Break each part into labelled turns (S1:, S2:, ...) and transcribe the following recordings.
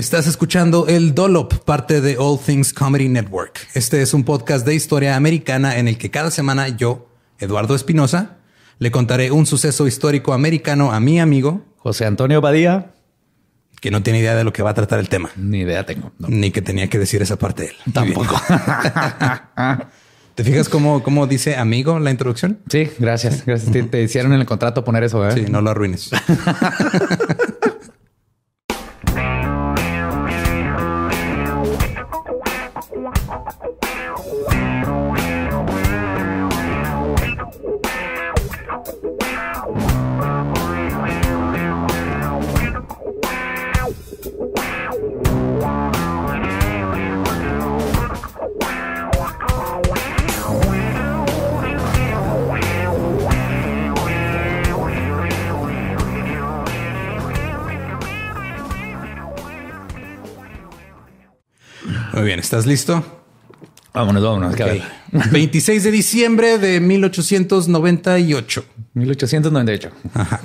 S1: Estás escuchando El Dolop, parte de All Things Comedy Network. Este es un podcast de historia americana en el que cada semana yo, Eduardo Espinosa, le contaré un suceso histórico americano a mi amigo José Antonio Badía, que no tiene idea de lo que va a tratar el tema. Ni idea tengo. Ni que tenía que decir esa parte de él. Tampoco.
S2: ¿Te fijas cómo, cómo dice amigo la introducción? Sí, gracias. Te, hicieron en el contrato poner eso. ¿eh? Sí, no lo arruines.
S1: Muy bien, ¿estás listo? Vámonos, vámonos. 26 de diciembre de 1898. 1898. Ajá.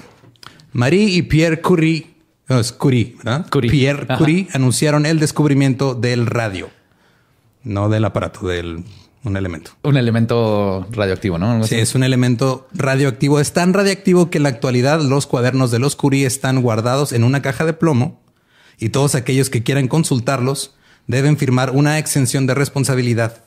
S1: Marie y Pierre Curie, es Curie, ¿verdad? Curie. Pierre Curie anunciaron el descubrimiento del radio. No del aparato, del un elemento. Un elemento radioactivo, ¿no? Sí, es un elemento radioactivo. Es tan radioactivo que en la actualidad los cuadernos de los Curie están guardados en una caja de plomo y todos aquellos que quieran consultarlos deben firmar una exención de responsabilidad,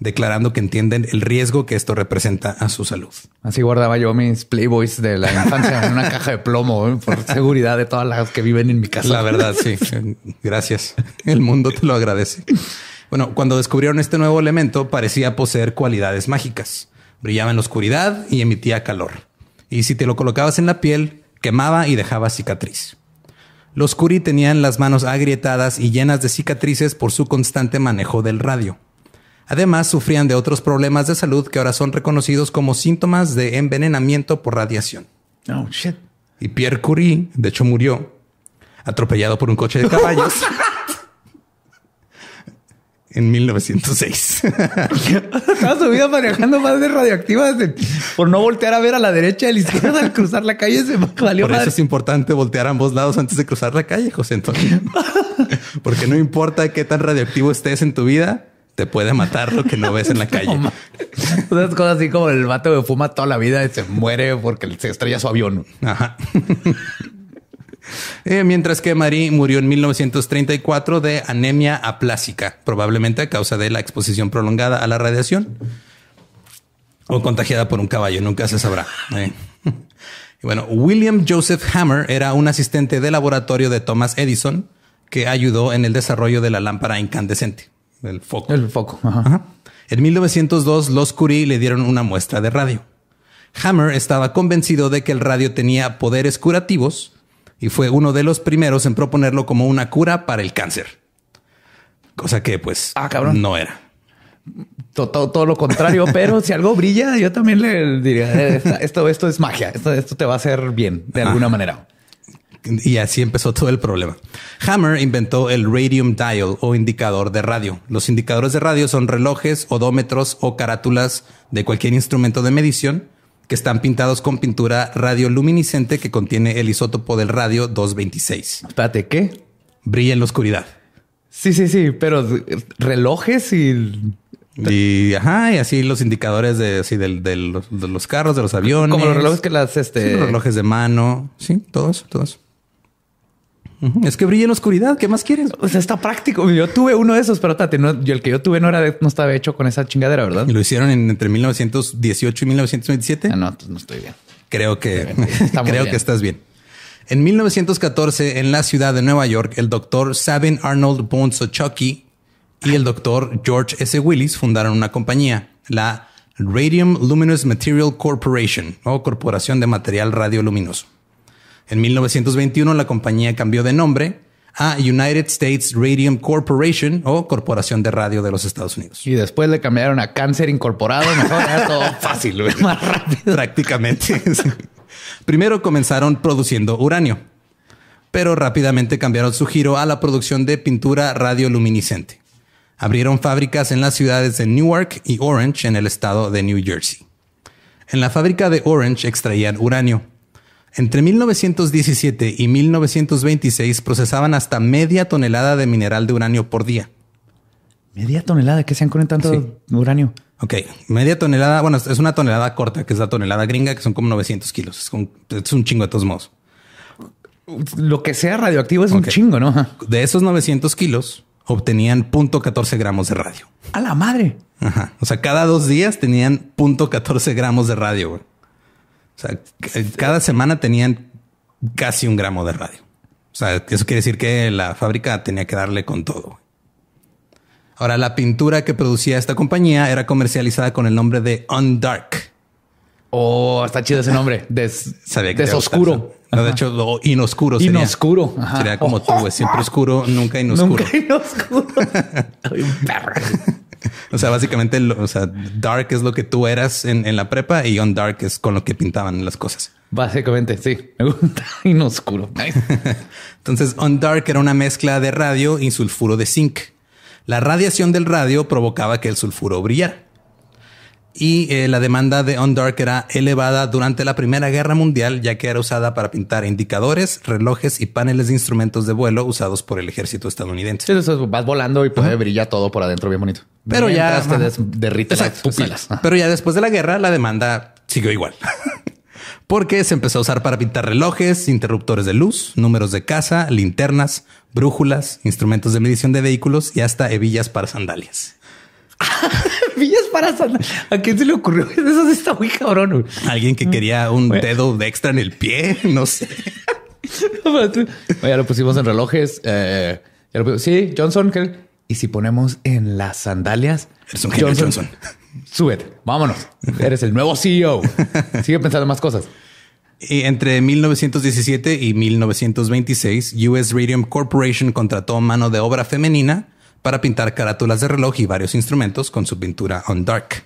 S2: declarando que entienden el riesgo que esto representa a su salud. Así guardaba yo mis Playboys de la infancia en una caja de plomo ¿eh? por seguridad de todas las que viven en mi casa. La verdad, sí.
S1: Gracias. El mundo te lo agradece. Bueno, cuando descubrieron este nuevo elemento parecía poseer cualidades mágicas. Brillaba en la oscuridad y emitía calor. Y si te lo colocabas en la piel, quemaba y dejaba cicatriz. Los Curie tenían las manos agrietadas y llenas de cicatrices por su constante manejo del radio. Además, sufrían de otros problemas de salud que ahora son reconocidos como síntomas de envenenamiento por radiación. Oh, shit. Y Pierre Curie, de hecho, murió atropellado por un coche de caballos. en 1906.
S2: Estaba subido manejando más de radioactivas por no voltear a ver a la derecha y a la izquierda al cruzar la calle. por eso es
S1: importante voltear a ambos lados antes de cruzar la calle, José Antonio. Porque no importa qué tan radioactivo estés en tu vida, te puede matar lo que
S2: no ves en la calle. No, cosas así como el vato que fuma toda la vida y se muere porque se estrella su avión. Ajá. Eh, mientras que Marie murió en
S1: 1934 de anemia aplásica, probablemente a causa de la exposición prolongada a la radiación o contagiada por un caballo, nunca se sabrá. Eh. bueno, William Joseph Hammer era un asistente de laboratorio de Thomas Edison que ayudó en el desarrollo de la lámpara incandescente, el foco. El foco. En 1902, los Curie le dieron una muestra de radio. Hammer estaba convencido de que el radio tenía poderes curativos y fue uno de los primeros en proponerlo como una
S2: cura para el cáncer. Cosa que pues ah, no era. Todo, todo, lo contrario, pero si algo brilla, yo también le diría, eh, esto, esto es magia, esto, te va a hacer bien de alguna manera. Y así empezó todo el problema.
S1: Hammer inventó el radium dial o indicador de radio. Los indicadores de radio son relojes, odómetros o carátulas de cualquier instrumento de medición que están pintados con pintura radioluminiscente que contiene el isótopo del radio 226. Espérate, ¿qué? Brilla en la oscuridad. Sí, sí, sí, pero relojes y... Y ajá, y así los indicadores de, así de los carros, de los aviones. Como los relojes que las este. los relojes de mano.
S2: Sí, todo eso, todo eso. Es que brilla en oscuridad. ¿Qué más quieres? O sea, está práctico. Yo tuve uno de esos, pero tate, el que yo tuve no era no estaba hecho con esa chingadera, ¿verdad? Lo hicieron entre 1918 y 1927. Ah, no, pues no estoy bien. Creo
S1: que creo que estás bien. En 1914, en la ciudad de Nueva York, el doctor Sabin Arnold Bonsochucky y el doctor George S. Willis fundaron una compañía, la Radium Luminous Material Corporation o Corporación de Material Radioluminoso. En 1921 la compañía cambió de nombre a United States Radium Corporation o Corporación de Radio de los Estados Unidos. Y después le cambiaron a Cáncer Incorporado. Mejor era
S2: todo fácil,
S1: más rápido. Prácticamente. Primero comenzaron produciendo uranio, pero rápidamente cambiaron su giro a la producción de pintura radioluminiscente. Abrieron fábricas en las ciudades de Newark y Orange en el estado de New Jersey. En la fábrica de Orange extraían uranio entre 1917 y 1926 procesaban hasta media tonelada de mineral de uranio por día.
S2: ¿Media tonelada? ¿Qué hacían con tanto uranio?
S1: Ok, media tonelada. Bueno, es una tonelada corta, que es la tonelada gringa, que son como 900 kilos. Es un, chingo de todos modos.
S2: Lo que sea radioactivo es un chingo, ¿no?
S1: De esos 900 kilos, obtenían 0.14 gramos de radio.
S2: A la madre.
S1: O sea, cada dos días tenían 0.14 gramos de radio. O sea, eh, cada semana tenían casi un gramo de radio. O sea, eso quiere decir que la fábrica tenía que darle con todo. Ahora, la pintura que producía esta compañía era comercializada con el nombre de Undark. Oh, está chido ese nombre. de Sabía que desoscuro. No, de hecho, inoscuro sería.
S2: Inoscuro. Sería como tú, es siempre
S1: oscuro, nunca inoscuro.
S2: Nunca inoscuro.
S1: O sea, básicamente, o sea, dark es lo que tú eras en, la prepa y on dark es con lo que pintaban las cosas. Básicamente, sí. Me gusta Inoscuro. Entonces, on dark era una mezcla de radio y sulfuro de zinc. La radiación del radio provocaba que el sulfuro brillara y eh, la demanda de On era elevada durante la Primera Guerra Mundial, ya que era usada para pintar indicadores, relojes y paneles de instrumentos de vuelo usados por el ejército estadounidense. vas volando y puede brilla todo por adentro, bien bonito. Pero ya te las pupilas. Pero ya después de la guerra, la demanda siguió igual. porque se empezó a usar para pintar relojes, interruptores de luz, números de casa, linternas, brújulas, instrumentos de medición de vehículos y hasta hebillas para sandalias.
S2: para ¿A quién se le ocurrió? Eso está muy cabrón.
S1: Alguien que quería un dedo
S2: extra en el pie, no sé. ya lo pusimos en relojes. Eh, sí, Johnson. Y si ponemos en las sandalias, Johnson, Súbete, vámonos. Eres el nuevo CEO. Sigue pensando más cosas.
S1: Y entre 1917 y 1926, US Radium Corporation contrató mano de obra femenina para pintar carátulas de reloj y varios instrumentos con su pintura on dark.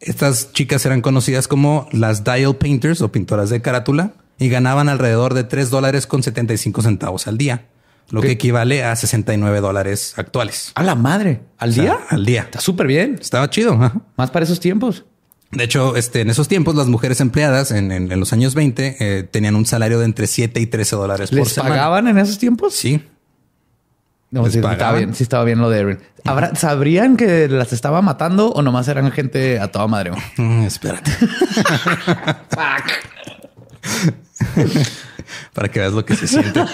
S1: Estas chicas eran conocidas como las dial painters o pintoras de carátula y ganaban alrededor de tres dólares con 75 centavos al día, lo que equivale a 69 dólares actuales. A la madre, al día, al día. Está súper bien. Estaba chido. Más para esos tiempos. De hecho, este, en esos tiempos, las mujeres empleadas en, los años 20 eh, tenían un salario de entre 7 y 13 dólares por semana. ¿Les pagaban en esos tiempos? Sí.
S2: No, sí, estaba bien, sí estaba bien lo de Erin. ¿Sabrían que las estaba matando o nomás eran gente a toda madre? Mm, espérate. Para que veas lo que se siente.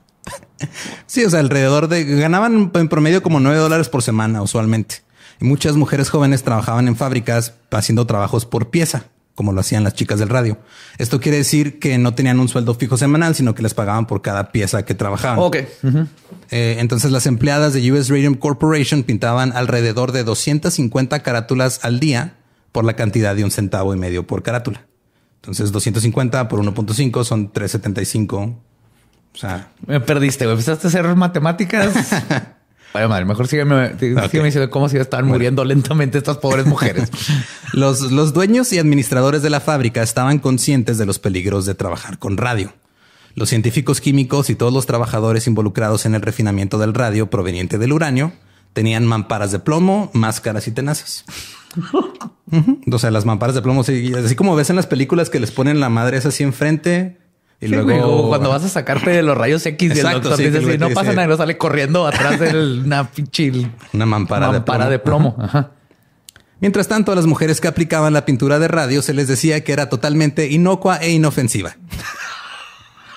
S1: sí, o sea, alrededor de... Ganaban en promedio como 9 dólares por semana usualmente. Y muchas mujeres jóvenes trabajaban en fábricas haciendo trabajos por pieza como lo hacían las chicas del radio. Esto quiere decir que no tenían un sueldo fijo semanal, sino que les pagaban por cada pieza que trabajaban. Ok. Eh, entonces las empleadas de US Radium Corporation pintaban alrededor de 250 carátulas al día por la cantidad de un centavo y medio por carátula. Entonces 250 por 1.5 son 375. O sea, me
S2: perdiste, güey. Empezaste a hacer matemáticas. Vaya madre, mejor sígueme, cómo si estaban muriendo lentamente estas pobres mujeres. los, dueños y administradores de la fábrica
S1: estaban conscientes de los peligros de trabajar con radio. Los científicos químicos y todos los trabajadores involucrados en el refinamiento del radio proveniente del uranio tenían mamparas de plomo, máscaras y tenazas. O sea, las mamparas de plomo, así como ves en las películas que les ponen la madre es así enfrente, y luego cuando vas a sacarte de los rayos X y el no pasa nada,
S2: sale corriendo atrás de una pinche una mampara, de plomo. De plomo.
S1: Mientras tanto, a las mujeres que aplicaban la pintura de radio se les decía que era totalmente inocua e inofensiva.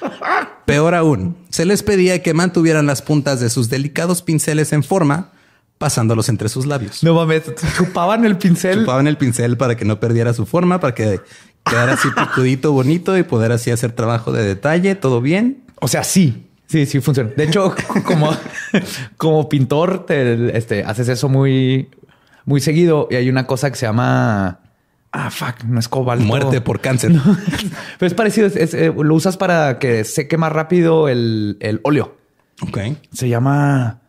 S1: Peor aún, se les pedía que mantuvieran las puntas de sus delicados pinceles en forma, pasándolos entre sus labios. No mames, chupaban el pincel. Chupaban el pincel para que no perdiera su forma, para que Quedar
S2: así picudito, bonito y poder así hacer trabajo de detalle, todo bien. O sea, sí. Sí, sí funciona. De hecho, como, como pintor, te, este, haces eso muy, muy seguido y hay una cosa que se llama... Ah, fuck, no es cobalto. Muerte por cáncer. pero es parecido, eh, lo usas para que seque más rápido el, el óleo. Ok. Se llama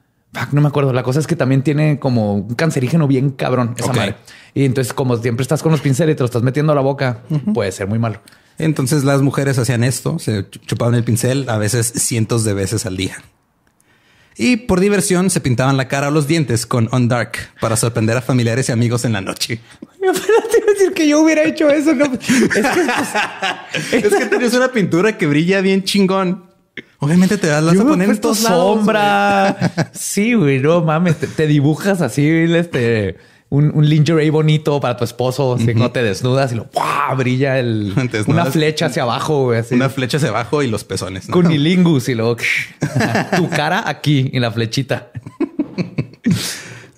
S2: no me acuerdo. La cosa es que también tiene como un cancerígeno bien cabrón esa madre. Y entonces, como siempre estás con los pinceles y te lo estás metiendo a la boca, puede ser muy malo. Entonces, las mujeres hacían esto, se chupaban el pincel a veces cientos de veces
S1: al día. Y por diversión se pintaban la cara o los dientes con On Dark para sorprender a familiares y amigos en la noche.
S2: decir que yo hubiera hecho eso. Es, que,
S1: pues, es una pintura que brilla bien chingón Obviamente te vas, a poner sombra.
S2: Sí, güey, no mames. Te, dibujas así, este, un, lingerie bonito para tu esposo. Así no te desnudas y lo brilla el, una flecha hacia abajo, güey. Una flecha hacia abajo y los pezones. Cunilingus y luego tu cara aquí en la flechita.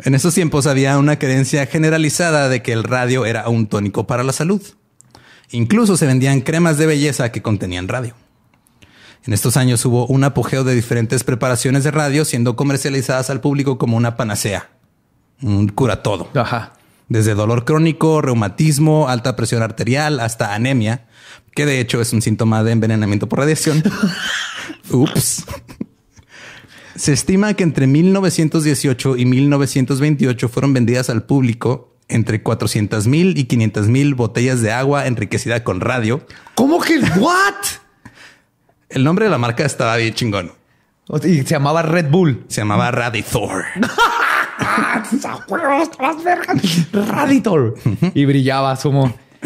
S1: en esos tiempos había una creencia generalizada de que el radio era un tónico para la salud. Incluso se vendían cremas de belleza que contenían radio. En estos años hubo un apogeo de diferentes preparaciones de radio siendo comercializadas al público como una panacea, un cura todo. Ajá. Desde dolor crónico, reumatismo, alta presión arterial hasta anemia, que de hecho es un síntoma de envenenamiento por radiación. Ups. Se estima que entre 1918 y 1928 fueron vendidas al público entre 400 mil y 500 mil botellas de agua enriquecida con radio. ¿Cómo que what? El nombre de la marca estaba bien chingón.
S2: Y se llamaba Red Bull. Se llamaba Radithor. Raditor. Y brillaba, sumo.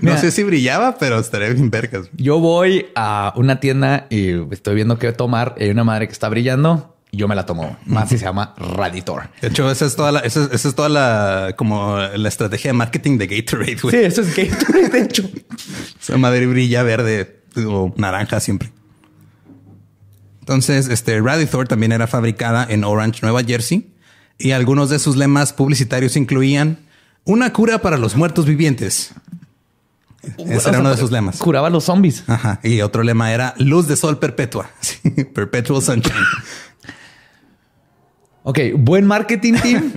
S2: no sé si brillaba, pero estaré bien vergas. Yo voy a una tienda y estoy viendo qué tomar. Hay una madre que está brillando y yo me la tomo. Más si se llama Raditor.
S1: De hecho, esa es toda la, esa es, toda la, como la estrategia de marketing de Gatorade. Sí, eso
S2: es Gatorade. De hecho,
S1: esa madre brilla verde o naranja siempre. Entonces, este Radithor también era fabricada en Orange, Nueva Jersey, y algunos de sus lemas publicitarios incluían una cura para los muertos vivientes.
S2: Ese era uno de sus lemas.
S1: Curaba a los zombies. Ajá. Y otro lema era luz de sol perpetua.
S2: Perpetual sunshine. ok, buen marketing team.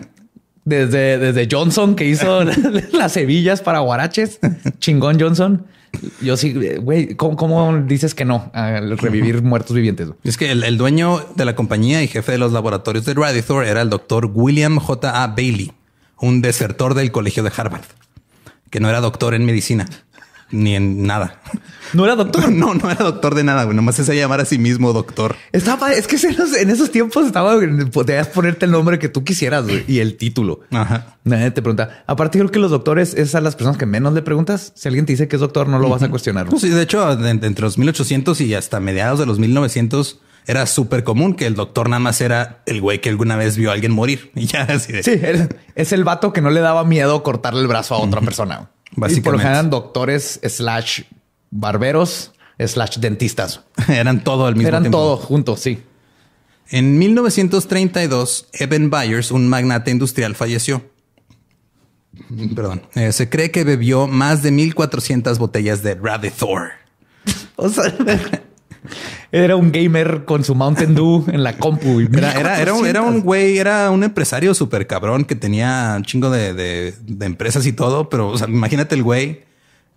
S2: Desde, desde Johnson que hizo las hebillas para guaraches. Chingón Johnson. Yo sí, güey, ¿cómo, dices que no A revivir muertos vivientes? Es
S1: que el, dueño de la compañía y jefe de los laboratorios de Radithor era el doctor William J. A. Bailey, un desertor del colegio de Harvard, que no era doctor en medicina
S2: ni en nada. No era doctor. No, no era doctor de nada, güey. Nomás se llamar a sí mismo doctor. Estaba, es que en esos tiempos estaba, podías ponerte el nombre que tú quisieras y el título. Ajá. Nadie te pregunta. Aparte, creo que los doctores es a las personas que menos le preguntas. Si alguien te dice que es doctor, no lo vas a cuestionar. sí, de hecho, entre los 1800 y hasta mediados de los 1900,
S1: era súper común que el doctor nada más era el güey que alguna vez vio a alguien morir y ya así de... Sí,
S2: es el vato que no le daba miedo cortarle el brazo a otra persona. Básicamente. Y por lo doctores slash barberos slash dentistas. Eran todo al mismo Eran tiempo. Eran todo juntos,
S1: sí. En 1932, Evan Byers, un magnate industrial, falleció. Perdón. Eh, se cree que bebió más de 1400 botellas de Radithor.
S2: o sea, Era un gamer con su Mountain Dew en la compu. Era, era,
S1: un, güey, era un empresario súper cabrón que tenía un chingo de, empresas y todo. Pero imagínate el güey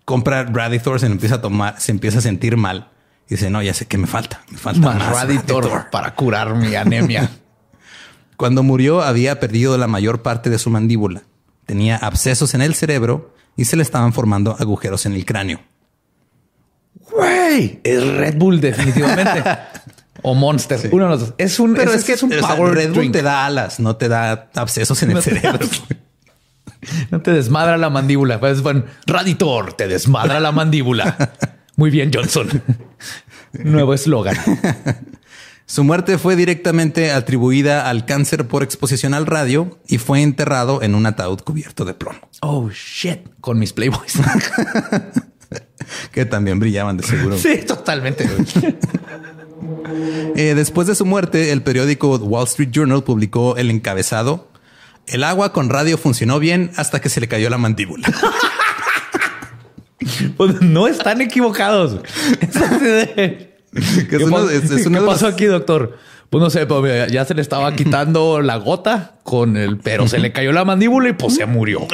S1: compra Radithor, se empieza a tomar, se empieza a sentir mal. Y dice, no, ya sé que me falta. Me falta más, para curar mi anemia. Cuando murió había perdido la mayor parte de su mandíbula. Tenía abscesos en el cerebro y se le estaban formando agujeros en el cráneo.
S2: ¡Wey! es Red Bull definitivamente. o Monster, uno de los dos. Es un, Pero es, que es un power Red Bull te da alas, no te da abscesos en el cerebro. no te desmadra la mandíbula. Pues, raditor, te desmadra la mandíbula. Muy bien, Johnson. Nuevo eslogan.
S1: Su muerte fue directamente atribuida al cáncer por exposición al radio y fue enterrado en un ataúd cubierto de plomo.
S2: Oh shit,
S1: con mis Playboys que también brillaban de seguro. Sí,
S2: totalmente.
S1: Eh, después de su muerte, el periódico Wall Street Journal publicó el encabezado. El agua con radio funcionó bien hasta que se le cayó la mandíbula. pues
S2: no están equivocados. ¿Qué, pasó aquí, doctor? Pues no sé, ya se le estaba quitando la gota con el, pero se le cayó la mandíbula y pues se murió.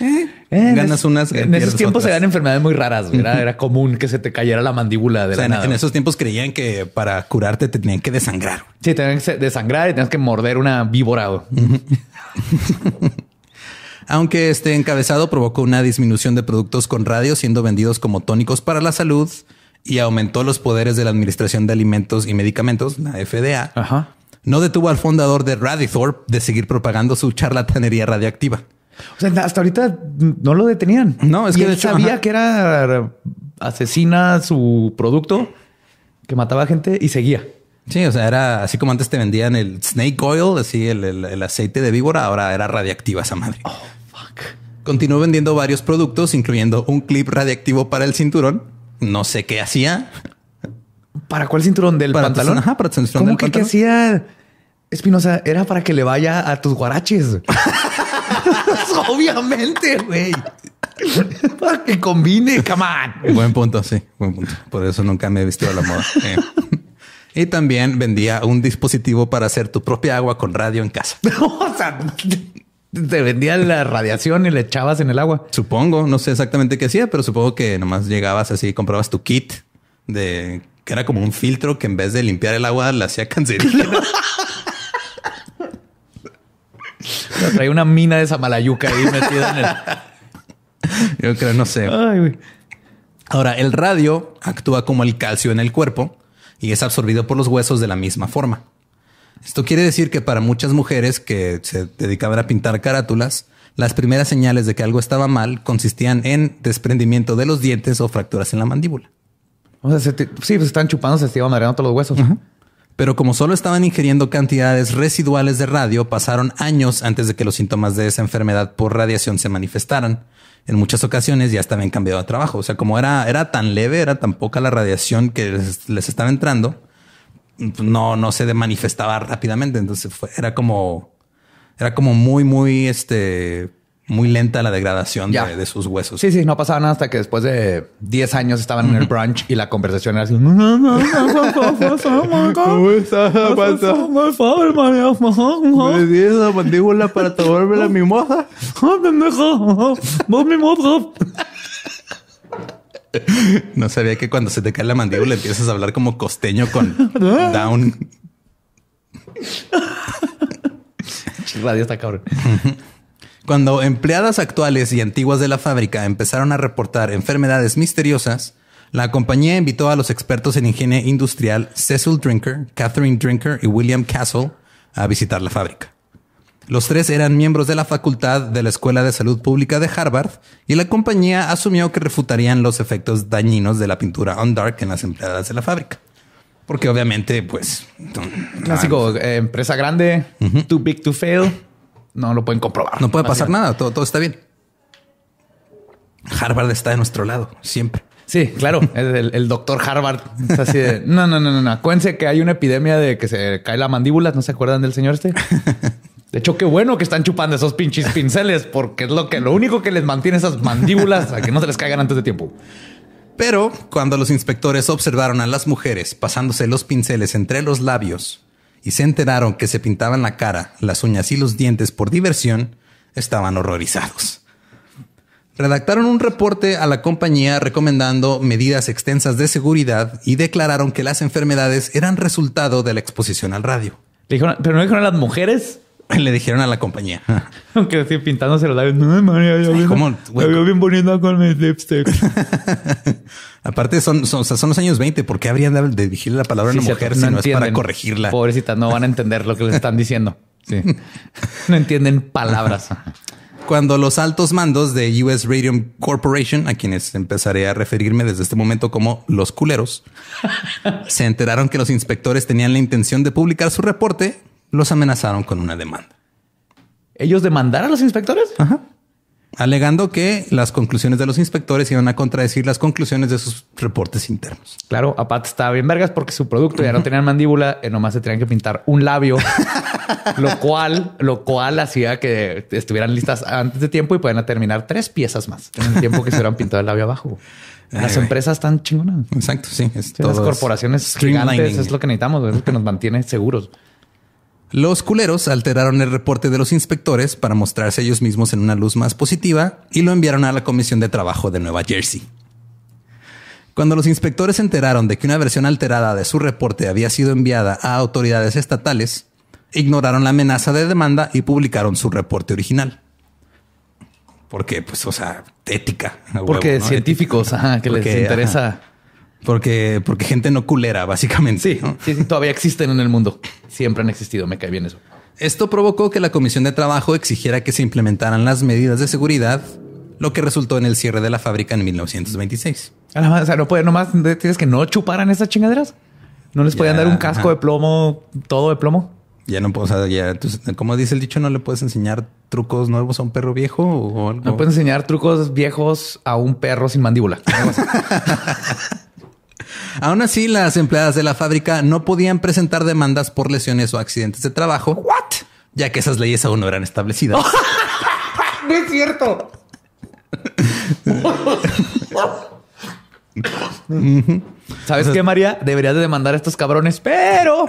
S2: Eh, eh, eh, en esos tiempos eran enfermedades muy raras. Era, común que se te cayera la mandíbula de la en, en, esos tiempos creían que para curarte te tenían que desangrar. Sí, tenían que desangrar y tenías que morder una víbora.
S1: Aunque este encabezado provocó una disminución de productos con radio siendo vendidos como tónicos para la salud y aumentó los poderes de la Administración de Alimentos y Medicamentos, la FDA, Ajá. no detuvo al fundador de Radithorp de seguir propagando su charlatanería radioactiva.
S2: O sea, hasta ahorita no lo detenían. No, es que sabía que era asesina su producto, que mataba gente y
S1: seguía. Sí, o sea, era así como antes te vendían el snake oil, así el, el, aceite de víbora, ahora era radiactiva esa madre. Oh, fuck. Continuó vendiendo varios productos, incluyendo un clip radiactivo para el cinturón. No sé qué hacía.
S2: ¿Para cuál cinturón del pantalón? ajá, para el cinturón del qué hacía? Espinosa, era para que le vaya a tus guaraches. Obviamente, güey. Para que combine, come on.
S1: Buen punto, sí, buen punto. Por eso nunca me he vestido a la moda. Eh. Y también vendía un dispositivo para hacer tu propia agua con radio en casa.
S2: o sea, te
S1: vendía la radiación y le echabas en el agua. Supongo, no sé exactamente qué hacía, pero supongo que nomás llegabas así, comprabas tu kit de que era como un filtro que en vez
S2: de limpiar el agua la hacía cancerígena. Trae una mina de esa malayuca ahí metida en el. Yo creo,
S1: no sé. Ahora, el radio actúa como el calcio en el cuerpo y es absorbido por los huesos de la misma forma. Esto quiere decir que para muchas mujeres que se dedicaban a pintar carátulas, las primeras señales de que algo estaba mal consistían en desprendimiento de los dientes o fracturas en la mandíbula. O sea, sí, pues están chupando, se estaban mareando todos los huesos pero como solo estaban ingiriendo cantidades residuales de radio, pasaron años antes de que los síntomas de esa enfermedad por radiación se manifestaran. En muchas ocasiones ya estaban cambiado de trabajo. O sea, como era, era tan leve, era tan poca la radiación que les, estaba entrando, no, no se manifestaba rápidamente. Entonces fue, era como, era como
S2: muy, muy, este, muy lenta la degradación de, sus huesos. Sí, sí, no pasaba nada hasta que después de 10 años estaban en el brunch y la conversación era así. ¿Cómo estás? ¿Me tienes la mandíbula para tomarme la mimosa?
S1: No sabía que cuando se te cae la mandíbula empiezas a hablar como costeño con down. Radio está cabrón. Cuando empleadas actuales y antiguas de la fábrica empezaron a reportar enfermedades misteriosas, la compañía invitó a los expertos en higiene industrial Cecil Drinker, Catherine Drinker y William Castle a visitar la fábrica. Los tres eran miembros de la facultad de la Escuela de Salud Pública de Harvard y la compañía asumió que refutarían los efectos dañinos de la pintura on dark en las empleadas de la fábrica. Porque obviamente, pues... Clásico,
S2: ah, eh, empresa grande, too big to fail no lo pueden comprobar. No puede pasar nada, todo, todo está bien. Harvard está de nuestro lado, siempre. Sí, claro, el, el doctor Harvard. Es así de, no, no, no, no, no. Acuérdense que hay una epidemia de que se cae la mandíbula, ¿no se acuerdan del señor este? De hecho, qué bueno que están chupando esos pinches pinceles, porque es lo que lo único que les mantiene esas mandíbulas a que no se les caigan antes de tiempo. Pero cuando los inspectores observaron a las mujeres pasándose los pinceles
S1: entre los labios, y se enteraron que se pintaban la cara, las uñas y los dientes por diversión, estaban horrorizados. Redactaron un reporte a la compañía recomendando medidas extensas de seguridad y declararon que las enfermedades eran
S2: resultado de la exposición al radio. ¿Pero no dijeron a las mujeres? le dijeron a la compañía. Aunque estoy pintándose los labios. No, María, veo bien, poniendo con mi lipstick. Aparte, son, los años 20. ¿Por qué habrían de dirigirle la palabra a una mujer si no es para corregirla? Pobrecita,
S1: no van a entender lo que les están diciendo. Sí. no entienden palabras. Cuando los altos mandos de US Radium Corporation, a quienes empezaré a referirme desde este momento como los culeros, se enteraron que los inspectores tenían la intención de publicar su reporte, los amenazaron con una demanda. ¿Ellos demandaron a los inspectores? Ajá. Alegando que las conclusiones de los inspectores iban a
S2: contradecir las conclusiones de sus reportes internos. Claro, Apat estaba bien vergas porque su producto ya no tenía mandíbula, eh, nomás se tenían que pintar un labio, lo cual, lo cual hacía que estuvieran listas antes de tiempo y puedan terminar tres piezas más en el tiempo que se hubieran pintado el labio abajo. Las empresas están chingonas. Exacto, sí. las corporaciones gigantes es lo que necesitamos, es lo que nos mantiene seguros. Los culeros alteraron el reporte de los inspectores
S1: para mostrarse ellos mismos en una luz más positiva y lo enviaron a la Comisión de Trabajo de Nueva Jersey. Cuando los inspectores enteraron de que una versión alterada de su reporte había sido enviada a autoridades estatales, ignoraron la amenaza de demanda y publicaron su reporte original. Porque, pues, o sea, ética. Porque científicos, ajá, que les interesa. Porque, porque gente no culera, básicamente. Sí, sí, todavía existen en el mundo. Siempre han existido. Me cae bien eso. Esto provocó que la Comisión de Trabajo exigiera que se implementaran las medidas de seguridad, lo que resultó en el cierre de la fábrica en
S2: 1926. o sea, no puede, nomás tienes que no chuparan esas chingaderas. No les podían dar un casco de plomo, todo de plomo. Ya no puedo, o sea, ya, como dice el dicho, no le puedes enseñar trucos nuevos a un perro viejo o algo. No puedes enseñar trucos viejos a un perro sin mandíbula. Aún así, las empleadas de la fábrica no
S1: podían presentar demandas por lesiones o accidentes de trabajo. ¿What? Ya que esas leyes aún no eran establecidas.
S2: no es cierto. ¿Sabes qué, María? Deberías de demandar a estos cabrones, pero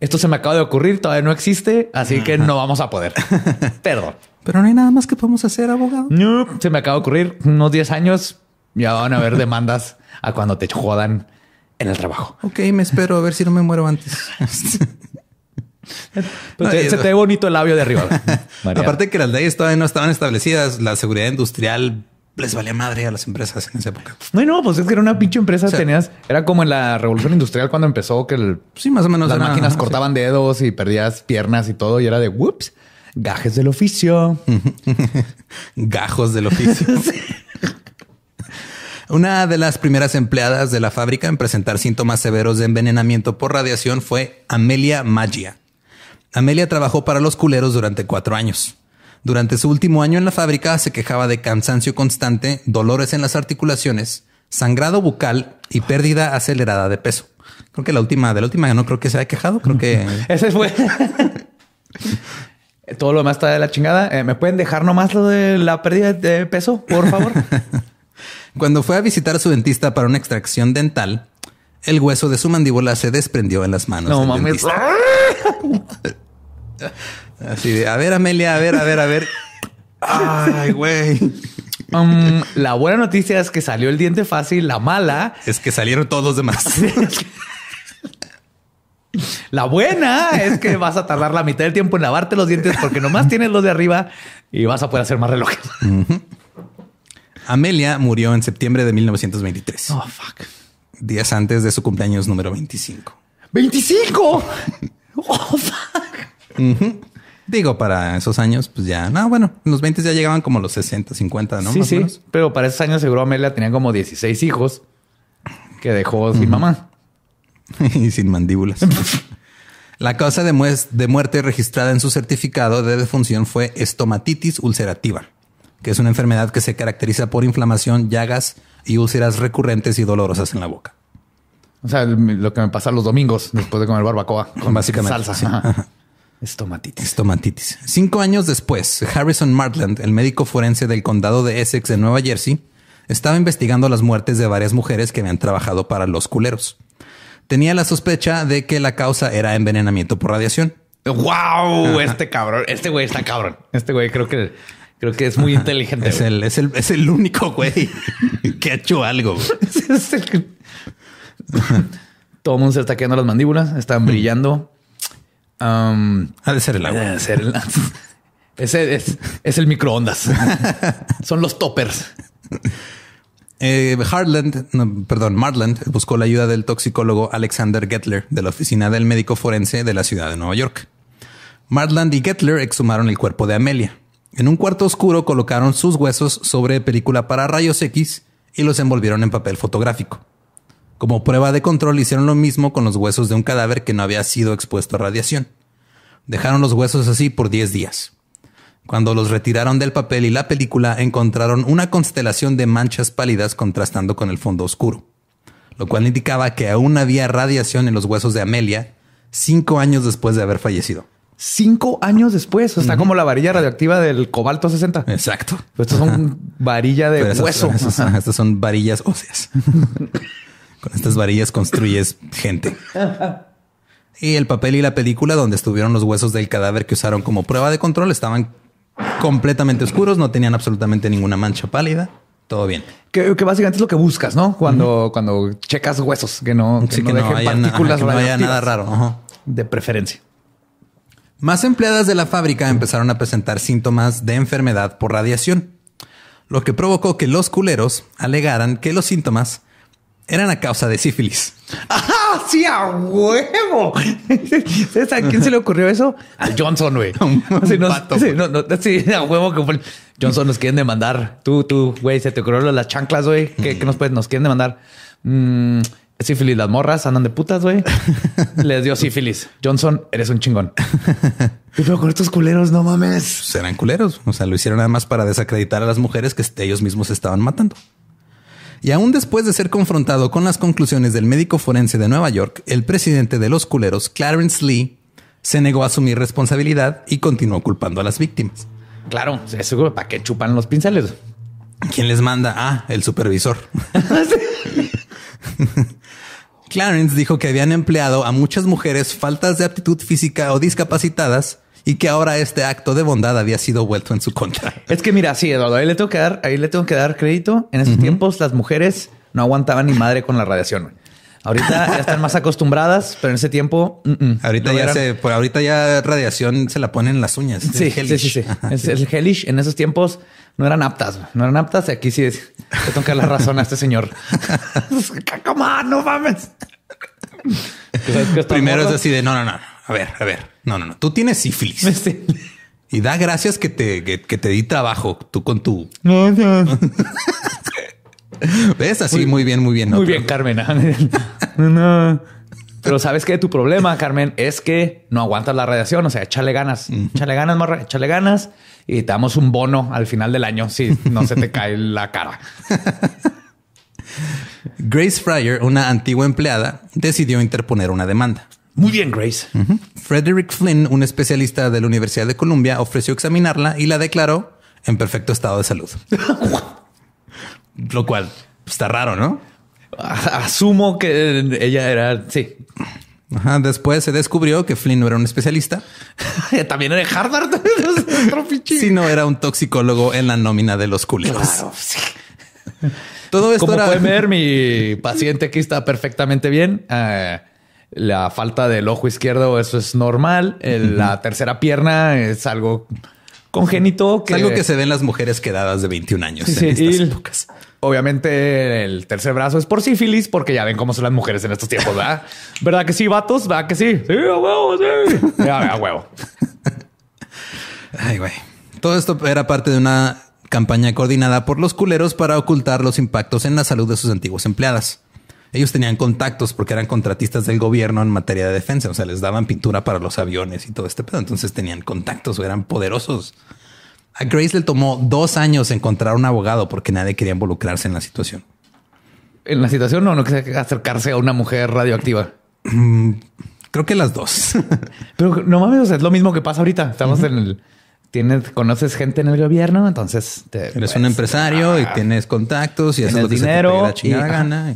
S2: esto se me acaba de ocurrir, todavía no existe, así que no vamos a poder. Perdón. Pero no hay nada más que podemos hacer, abogado. se me acaba de ocurrir unos 10 años. Ya van a haber demandas a cuando te jodan en el trabajo.
S1: Ok, me espero a ver si no me muero antes. se, te ve bonito el
S2: labio de arriba.
S1: Aparte que las leyes todavía no estaban establecidas, la seguridad industrial les valía madre a las empresas
S2: en esa época. No, no, pues es que era una pinche empresa. tenías, era como en la revolución industrial cuando empezó que el, sí, más o menos las máquinas cortaban dedos y perdías piernas y todo. Y era de whoops, gajes del oficio, gajos del oficio.
S1: Una de las primeras empleadas de la fábrica en presentar síntomas severos de envenenamiento por radiación fue Amelia Magia. Amelia trabajó para los culeros durante cuatro años. Durante su último año en la fábrica se quejaba de cansancio constante, dolores en las articulaciones, sangrado bucal y pérdida acelerada de peso. Creo que la última, de la última no creo que se haya quejado, creo que...
S2: Ese fue... Todo lo demás está de la chingada. Eh, ¿Me pueden dejar nomás lo de la pérdida de peso, por favor?
S1: Cuando fue a visitar a su dentista para una extracción dental, el hueso de su mandíbula se desprendió en las manos. No mames. Así de, a ver, Amelia,
S2: a ver, a ver, a ver. Ay, güey. Mm, la buena noticia es que salió el diente fácil, la mala. Es que salieron todos los demás. La buena es que vas a tardar la mitad del tiempo en lavarte los dientes porque nomás tienes los de arriba y vas a poder hacer más relojes. Amelia murió en
S1: septiembre de 1923. Oh, fuck. Días antes de su cumpleaños número 25.
S2: ¡25! ¡Oh,
S1: fuck! Digo, para esos años, pues ya, no, bueno, los 20 ya llegaban como los 60, 50, ¿no? Sí, sí.
S2: Pero para esos años, seguro Amelia tenía como 16 hijos que dejó sin mamá. y sin
S1: mandíbulas. La causa de, muerte registrada en su certificado de defunción fue estomatitis ulcerativa que es una enfermedad que se caracteriza por inflamación, llagas y úlceras recurrentes y dolorosas en la boca. O sea, lo que me pasa los domingos después de comer barbacoa con Básicamente, salsa.
S2: Estomatitis.
S1: Estomatitis. Cinco años después, Harrison Martland, el médico forense del condado de Essex en Nueva Jersey, estaba investigando las muertes de varias mujeres que habían trabajado para los culeros. Tenía la sospecha de que la causa era envenenamiento por radiación.
S2: ¡Wow! Este cabrón, este güey está cabrón. Este güey creo que Creo que es muy inteligente. Es el, único güey que ha hecho algo. Todo mundo se está quedando las mandíbulas, están brillando. ha de ser el agua. De Ese es, el microondas. Son los toppers.
S1: Eh, perdón, Marland buscó la ayuda del toxicólogo Alexander Gettler de la oficina del médico forense de la ciudad de Nueva York. Marland y Gettler exhumaron el cuerpo de Amelia, en un cuarto oscuro colocaron sus huesos sobre película para rayos X y los envolvieron en papel fotográfico. Como prueba de control hicieron lo mismo con los huesos de un cadáver que no había sido expuesto a radiación. Dejaron los huesos así por 10 días. Cuando los retiraron del papel y la película encontraron una constelación de manchas pálidas contrastando con el fondo oscuro, lo cual indicaba que aún había radiación en los huesos de
S2: Amelia cinco años después de haber fallecido cinco años después. está como la varilla radioactiva del cobalto 60. Exacto. Pues son varillas de hueso. estas
S1: son varillas óseas. Con estas varillas construyes gente. Y el papel y la película donde estuvieron los huesos del cadáver que usaron como prueba de control estaban completamente oscuros, no tenían absolutamente ninguna mancha pálida. Todo bien. Que, básicamente es lo que buscas, ¿no? Cuando, cuando checas huesos, que no, que no, partículas nada raro. De preferencia. Más empleadas de la fábrica empezaron a presentar síntomas de enfermedad por radiación, lo que provocó que los culeros alegaran que los síntomas eran a causa de sífilis.
S2: ¡Ah, sí, a huevo! a quién se le ocurrió eso? Al Johnson, güey. no, no, a huevo que Johnson nos quieren demandar. Tú, tú, güey, se te ocurrió las chanclas, güey. ¿Qué, mm. nos pueden... Nos quieren demandar. Mm, sífilis. Las morras andan de putas, güey. Les dio sífilis. Johnson, eres un chingón. Pero con estos culeros, no mames.
S1: Serán pues culeros. O sea, lo hicieron además para desacreditar a las mujeres que este, ellos mismos estaban matando. Y aún después de ser confrontado con las conclusiones del médico forense de Nueva York, el presidente de los culeros, Clarence Lee, se negó a asumir responsabilidad y continuó culpando a las víctimas. Claro, seguro, ¿para qué chupan los pinceles? ¿Quién les manda? Ah, el supervisor. Clarence dijo que habían empleado a muchas mujeres faltas de aptitud física o discapacitadas y que ahora este acto de bondad había sido vuelto en su contra.
S2: Es que mira, sí, Eduardo, ahí le tengo que dar, ahí le tengo que dar crédito. En esos tiempos las mujeres no aguantaban ni madre con la radiación. Ahorita ya están más acostumbradas, pero en ese tiempo. ahorita ya se, por ahorita ya radiación se la ponen en las uñas. Sí, sí, sí, sí, Es el hellish. En esos tiempos no eran aptas, no eran aptas. Y aquí sí es, que tengo que dar la razón a este señor. Come no mames. Pues Primero es así
S1: de no, no, no. A ver, a ver. No, no, no. Tú tienes sífilis. Y da gracias que te, que, te di trabajo tú con tu.
S2: No, ¿Ves? Así muy, bien, muy bien. Muy bien, Carmen. no, no. Pero sabes que tu problema, Carmen, es que no aguantas la radiación. O sea, échale ganas, échale ganas, morra, échale ganas y te damos un bono al final del año si no se te cae la cara.
S1: Grace Fryer, una antigua empleada, decidió interponer una demanda. Muy bien, Grace. Frederick Flynn, un especialista de la Universidad de Columbia, ofreció examinarla y la declaró en perfecto estado de salud. Lo cual está raro, ¿no? Asumo que ella era, sí, Ajá, después se descubrió que Flynn no era un especialista.
S2: También era de Harvard.
S1: no era un toxicólogo en la nómina de los culeros.
S2: Todo esto Como era... pueden ver, mi paciente aquí está perfectamente bien. Eh, la falta del ojo izquierdo, eso es normal. La tercera pierna es algo congénito. algo que se ve en las mujeres quedadas de 21 años en estas épocas. Obviamente el tercer brazo es por sífilis, porque ya ven cómo son las mujeres en estos tiempos, ¿verdad? ¿Verdad que sí, vatos? ¿Verdad que sí? Sí, a huevo, sí. a huevo.
S1: Ay, güey. Todo esto era parte de una campaña coordinada por los culeros para ocultar los impactos en la salud de sus antiguos empleadas. Ellos tenían contactos porque eran contratistas del gobierno en materia de defensa, o sea, les daban pintura para los aviones y todo este pedo, entonces tenían contactos, eran poderosos. A Grace le tomó dos años encontrar un abogado porque nadie quería involucrarse en la situación.
S2: En la situación no, no quería acercarse a una mujer radioactiva. Mm, creo que las dos. Pero no mames, es lo mismo que pasa ahorita. Estamos en el tienes, conoces gente en el gobierno, entonces eres un empresario y tienes contactos y haces lo dinero chingada gana.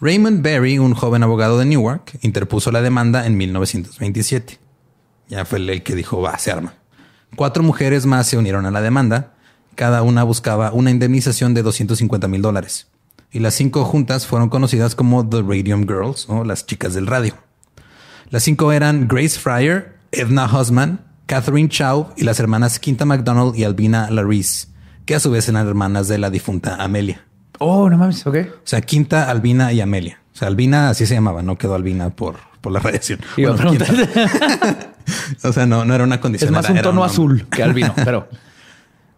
S1: Raymond Berry, un joven abogado de Newark, interpuso la demanda en 1927. Ya fue el que dijo, va, se arma. Cuatro mujeres más se unieron a la demanda. Cada una buscaba una indemnización de 250 mil dólares. Y las cinco juntas fueron conocidas como The Radium Girls o las chicas del radio. Las cinco eran Grace Fryer, Edna Husman, Catherine Chow y las hermanas Quinta McDonald y Albina Larice, que a su vez eran hermanas de la difunta Amelia. Oh, no mames, ok. O sea, Quinta, Albina y Amelia. O sea, Albina así se llamaba, no quedó Albina por por la radiación. o sea, no, no era una condición. Es más un tono azul que albino, pero...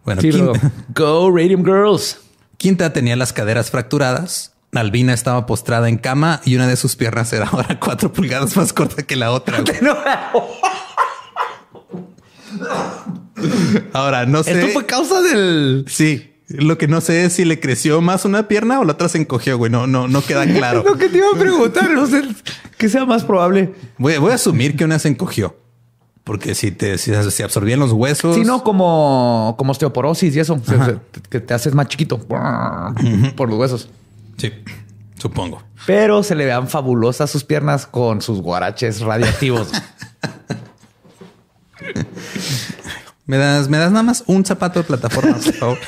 S1: bueno, quinta...
S2: Go Radium Girls. Quinta
S1: tenía las caderas fracturadas, Albina estaba postrada en cama y una de sus piernas era ahora cuatro pulgadas más corta que la otra. ahora no sé. Esto fue causa del. Sí, lo que no sé es si le creció más una pierna o la otra se encogió, güey. No, no, no queda claro. lo que te iba a preguntar, no sé qué sea más probable. Voy, voy, a asumir que una se encogió. Porque si te si, absorbían los huesos. Sí, no,
S2: como, como osteoporosis y eso. Que te haces más chiquito por los huesos. Sí, supongo. Pero se le vean fabulosas sus piernas con sus guaraches radiactivos.
S1: ¿Me das, ¿Me das nada más un zapato de plataforma, por favor?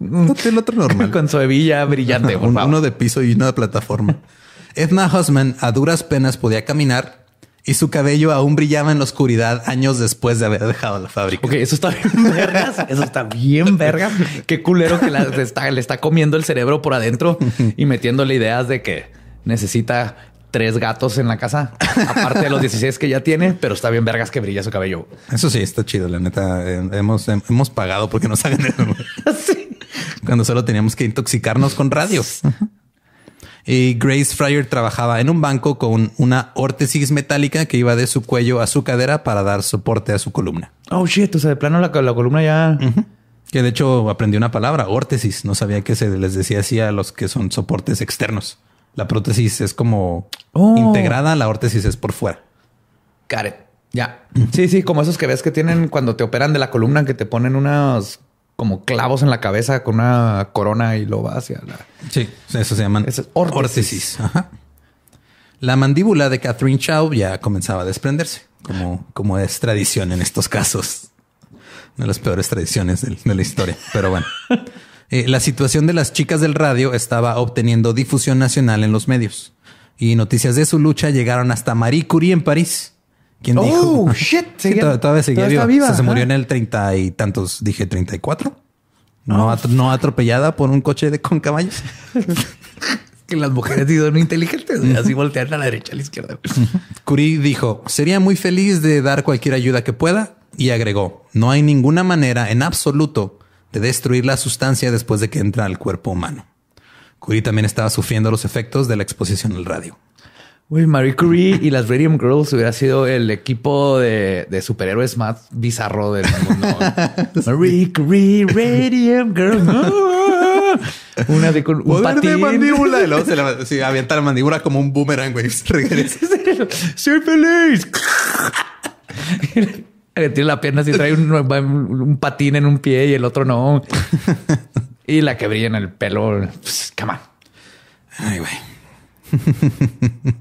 S1: Un mm. tiene otro normal. Con su hebilla brillante, por Uno de piso y uno de plataforma. Edna Husman a duras penas podía caminar y su cabello aún brillaba en la oscuridad años después de haber dejado la fábrica.
S2: Ok, eso está bien vergas. Eso está bien vergas. Qué culero que le, está, comiendo el cerebro por adentro y metiéndole ideas de que necesita tres gatos en la casa, aparte de los 16 que ya tiene, pero está bien vergas que brilla su cabello.
S1: Eso sí, está chido, la neta. Eh, hemos, hemos pagado porque nos hagan eso. sí, cuando solo teníamos que intoxicarnos con radio. Y Grace Fryer trabajaba en un banco con una órtesis metálica que iba de su cuello a su cadera para dar soporte a su columna. Oh shit, o sea, de plano la, columna ya. Que de hecho aprendí una palabra, órtesis. No sabía que se les decía así a los que son soportes externos. La prótesis es como
S2: oh. integrada, la órtesis es por fuera. Care. Ya. Sí, sí, como esos que ves que tienen cuando te operan de la columna que te ponen unas como clavos en la cabeza con una corona y lo va hacia la. Sí, eso se llaman La mandíbula de
S1: Catherine Chow ya comenzaba a desprenderse, como, como es tradición en estos casos. Una de las peores tradiciones de, la historia, pero bueno. Eh, la situación de las chicas del radio estaba obteniendo difusión nacional en los medios y noticias de su lucha llegaron hasta Marie Curie en París ¿Quién oh, dijo? ¡Oh, shit! todavía, viva. se murió en el 30 y tantos, dije 34. No, oh. no atropellada por un coche de, con caballos. que las mujeres no inteligentes, así voltean a la derecha, a la izquierda. Curie dijo, sería muy feliz de dar cualquier ayuda que pueda y agregó, no hay ninguna manera en absoluto de destruir la sustancia después de que entra al cuerpo humano.
S2: Curie también estaba
S1: sufriendo los efectos de la exposición al radio.
S2: Uy, Marie Curie y las Radium Girls hubiera sido el equipo de, de superhéroes más bizarro del mundo. Marie Curie, Radium Girls. Ah. Una de con un patín. de mandíbula.
S1: se la, avienta la mandíbula como un boomerang, güey. ¡Soy
S2: feliz! tiene la pierna y trae un, patín en un pie y el otro no. y la que brilla en el pelo. Pues, come Ay, güey.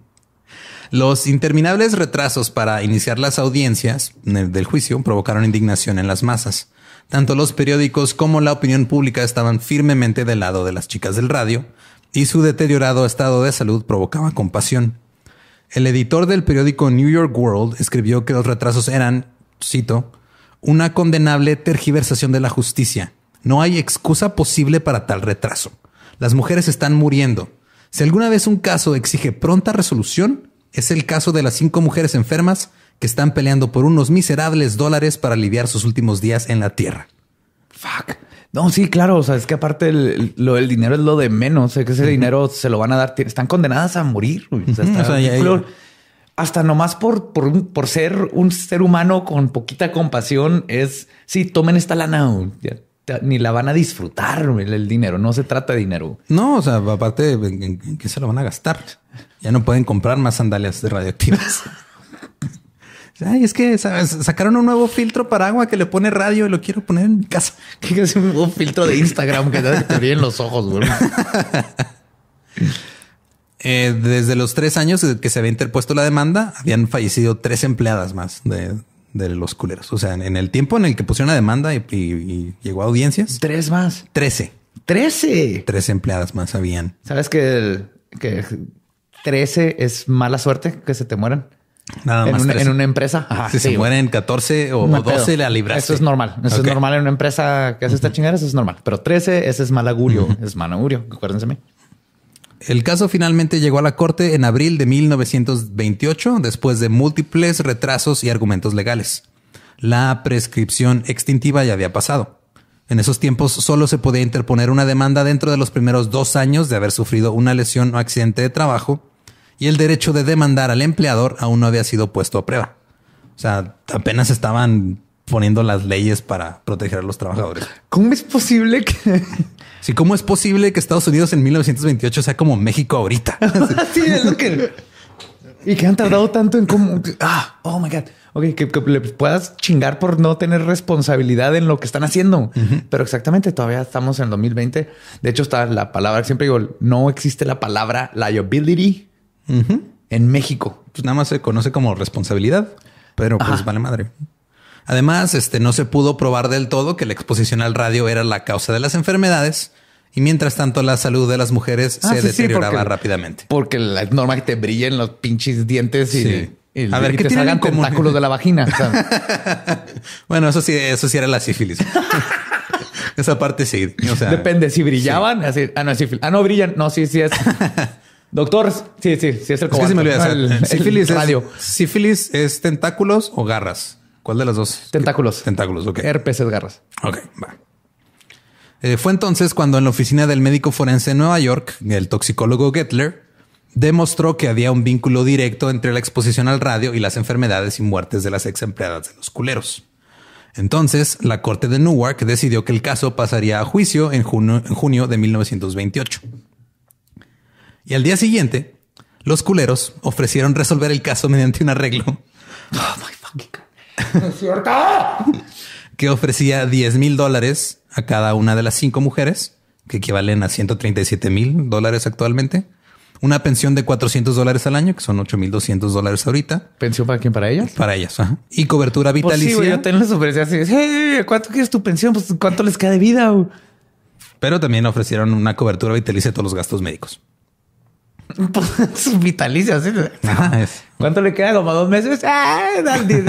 S1: Los interminables retrasos para iniciar las audiencias del juicio provocaron indignación en las masas. Tanto los periódicos como la opinión pública estaban firmemente del lado de las chicas del radio y su deteriorado estado de salud provocaba compasión. El editor del periódico New York World escribió que los retrasos eran, cito, una condenable tergiversación de la justicia. No hay excusa posible para tal retraso. Las mujeres están muriendo. Si alguna vez un caso exige pronta resolución, es el caso de las cinco mujeres enfermas que están peleando por unos miserables dólares para aliviar sus
S2: últimos días en la Tierra. Fuck. No, sí, claro. O sea, es que aparte lo del dinero es lo de menos. que ese dinero se lo van a dar. Están condenadas a morir. O sea, Hasta nomás por, por, ser un ser humano con poquita compasión es, sí, tomen esta lana. ni la van a disfrutar el dinero. No se trata de dinero. No, o sea, aparte, ¿en, qué se lo van a gastar? Ya no pueden comprar más sandalias de radioactivas.
S1: Ay, es que sacaron un nuevo filtro para agua que le pone
S2: radio y lo quiero poner en mi casa. es un nuevo filtro de Instagram que te en los ojos,
S1: eh, desde los tres años que se había interpuesto la demanda, habían fallecido tres empleadas más de, los culeros. O sea, en, el tiempo en el que pusieron la demanda y, llegó a audiencias. Tres más. Trece. Trece. Tres empleadas más habían.
S2: Sabes que, que 13 es mala suerte que se te mueran. Nada en más. Una, en una empresa. si se mueren
S1: 14 o, 12, la libraste. Eso es normal. Eso es normal
S2: en una empresa que hace esta chingada. Eso es normal. Pero 13, ese es mal augurio. Es mal augurio. Acuérdense. El caso finalmente llegó a la corte en abril de 1928,
S1: después de múltiples retrasos y argumentos legales. La prescripción extintiva ya había pasado. En esos tiempos solo se podía interponer una demanda dentro de los primeros dos años de haber sufrido una lesión o accidente de trabajo y el derecho de demandar al empleador aún no había sido puesto a prueba. O sea, apenas estaban poniendo las leyes para proteger a los trabajadores.
S2: ¿Cómo es posible que...
S1: Sí, ¿cómo es posible que Estados Unidos en 1928 sea como México ahorita?
S2: sí, es lo que... Y que han tardado tanto en cómo... Ah, oh my God. Ok, que, le puedas chingar por no tener responsabilidad en lo que están haciendo. Pero exactamente, todavía estamos en 2020. De hecho, está la palabra, siempre digo, no existe la palabra liability en México,
S1: pues nada más se conoce como responsabilidad, pero pues vale madre. Además, este no se pudo probar del todo que la exposición al radio era la causa de las enfermedades. Y mientras tanto, la salud de las mujeres ah, se deterioraba
S2: rápidamente. Porque la normal que te brillen los pinches dientes y, a ver, que te salgan tentáculos de la vagina. bueno, eso sí, eso sí era la
S1: sífilis. Esa parte sí.
S2: Depende si brillaban. Así, ah, no, sífilis. Ah, no brillan. No, sí, sí es. Doctor, sí, sí, sí es el cobalto. Es que sífilis, radio.
S1: sífilis es tentáculos o garras. ¿Cuál de las dos? Tentáculos. Tentáculos, ok.
S2: Herpes es garras. Ok, va.
S1: Eh, fue entonces cuando en la oficina del médico forense de Nueva York, el toxicólogo Gettler, demostró que había un vínculo directo entre la exposición al radio y las enfermedades y muertes de las ex empleadas de los culeros. Entonces, la corte de Newark decidió que el caso pasaría a juicio en junio, en junio de 1928. Y al día siguiente, los culeros ofrecieron resolver el caso mediante un arreglo. Oh que ofrecía 10 mil dólares a cada una de las cinco mujeres, que equivalen a 137 mil dólares actualmente. Una pensión de 400 dólares al año, que son mil 8.200 dólares ahorita. ¿Pensión para quién? ¿Para ellas? Para ellas, ajá. Y cobertura vitalicia. Pues sí, yo tengo
S2: así. ¿Cuánto quieres tu pensión? Pues ¿cuánto les queda de vida?
S1: Pero también ofrecieron una cobertura vitalicia de todos los gastos médicos.
S2: vitalicio. Ah, ¿Cuánto le queda? Como dos meses. Ah,